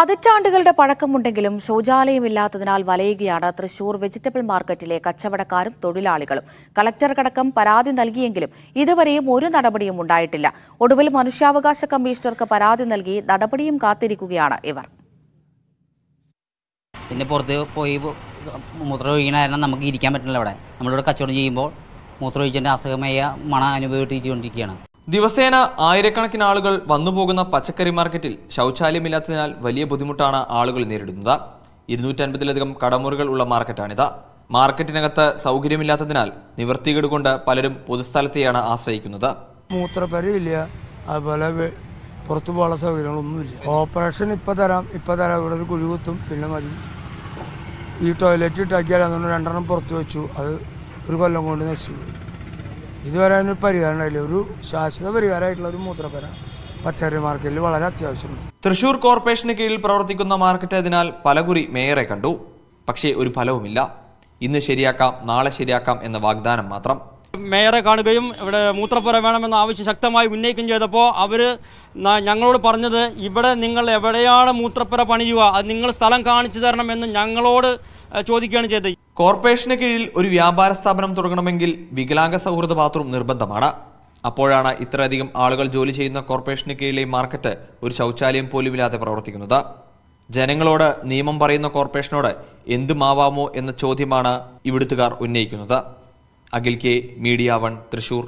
പതിറ്റാണ്ടുകളുടെ പഴക്കമുണ്ടെങ്കിലും ശൗചാലയമില്ലാത്തതിനാൽ വലയുകയാണ് തൃശൂർ വെജിറ്റബിൾ മാർക്കറ്റിലെ കച്ചവടക്കാരും തൊഴിലാളികളും കലക്ടർക്കടക്കം പരാതി നൽകിയെങ്കിലും ഇതുവരെയും ഒരു നടപടിയും ഉണ്ടായിട്ടില്ല ഒടുവിൽ മനുഷ്യാവകാശ കമ്മീഷണർക്ക് പരാതി നൽകി നടപടിയും കാത്തിരിക്കുകയാണ് ഇവർ പിന്നെ പുറത്ത് പോയി മൂത്രമൊഴിക്കണ കാരണം നമുക്ക് ഇരിക്കാൻ പറ്റില്ല അവിടെ നമ്മളിവിടെ കച്ചവടം ചെയ്യുമ്പോൾ മൂത്രമൊഴിച്ചതിൻ്റെ അസുഖമായ മണ അനുഭവിച്ചുകൊണ്ടിരിക്കുകയാണ് ദിവസേന ആയിരക്കണക്കിന് ആളുകൾ വന്നുപോകുന്ന പച്ചക്കറി മാർക്കറ്റിൽ ശൗചാലയമില്ലാത്തതിനാൽ വലിയ ബുദ്ധിമുട്ടാണ് ആളുകൾ നേരിടുന്നത് ഇരുന്നൂറ്റൻപതിലധികം കടമുറികൾ ഉള്ള മാർക്കറ്റാണിത് മാർക്കറ്റിനകത്ത് സൗകര്യമില്ലാത്തതിനാൽ നിവർത്തികേട് കൊണ്ട് പലരും പൊതുസ്ഥലത്തെയാണ് ആശ്രയിക്കുന്നത് മൂത്രപ്പരയില്ല അതുപോലെ പുറത്തു പോകാനുള്ള സൗകര്യങ്ങളൊന്നുമില്ല ഓപ്പറേഷൻ ഇപ്പം തരാം ഇപ്പം തരാം ഇവിടെ ഒരു കുഴി കുത്തും പിന്നെ മതി ഈ ടോയ്ലറ്റ് ഇട്ടാക്കിയാൽ അതുകൊണ്ട് രണ്ടെണ്ണം പുറത്ത് വെച്ചു അത് ഒരു കൊല്ലം കൊണ്ട് നശിച്ചു ഇതുവരെ അതിന് പരിഹാരമില്ല ഒരു ശാശ്വത പരിഹാരമായിട്ടുള്ള ഒരു മൂത്രപ്പര പച്ചക്കറി മാർക്കറ്റിൽ വളരെ അത്യാവശ്യമാണ് തൃശൂർ കോർപ്പറേഷന് കീഴിൽ പ്രവർത്തിക്കുന്ന മാർക്കറ്റ് അതിനാൽ പലകുറി മേയറെ കണ്ടു പക്ഷേ ഒരു ഫലവുമില്ല ഇന്ന് ശരിയാക്കാം നാളെ ശരിയാക്കാം എന്ന വാഗ്ദാനം മാത്രം മേയറെ കാണുകയും ഇവിടെ മൂത്രപ്പുര വേണമെന്ന ആവശ്യം ശക്തമായി ഉന്നയിക്കുകയും ചെയ്തപ്പോൾ അവർ ഞങ്ങളോട് പറഞ്ഞത് ഇവിടെ നിങ്ങൾ എവിടെയാണ് മൂത്രപ്പുര പണിയുക അത് നിങ്ങൾ സ്ഥലം കാണിച്ചു തരണമെന്ന് ഞങ്ങളോട് ചോദിക്കുകയാണ് ചെയ്തത് കോർപ്പറേഷന് കീഴിൽ ഒരു വ്യാപാര സ്ഥാപനം തുടങ്ങണമെങ്കിൽ വികലാംഗ സൗഹൃദ ബാത്റൂം നിർബന്ധമാണ് അപ്പോഴാണ് ഇത്രയധികം ആളുകൾ ജോലി ചെയ്യുന്ന കോർപ്പറേഷന് കീഴിലെ മാർക്കറ്റ് ഒരു ശൗചാലയം പോലുമില്ലാതെ പ്രവർത്തിക്കുന്നത് ജനങ്ങളോട് നിയമം പറയുന്ന കോർപ്പറേഷനോട് എന്തുമാവാമോ എന്ന ചോദ്യമാണ് ഇവിടുത്തുകാർ ഉന്നയിക്കുന്നത് Akhil K media one Thrissur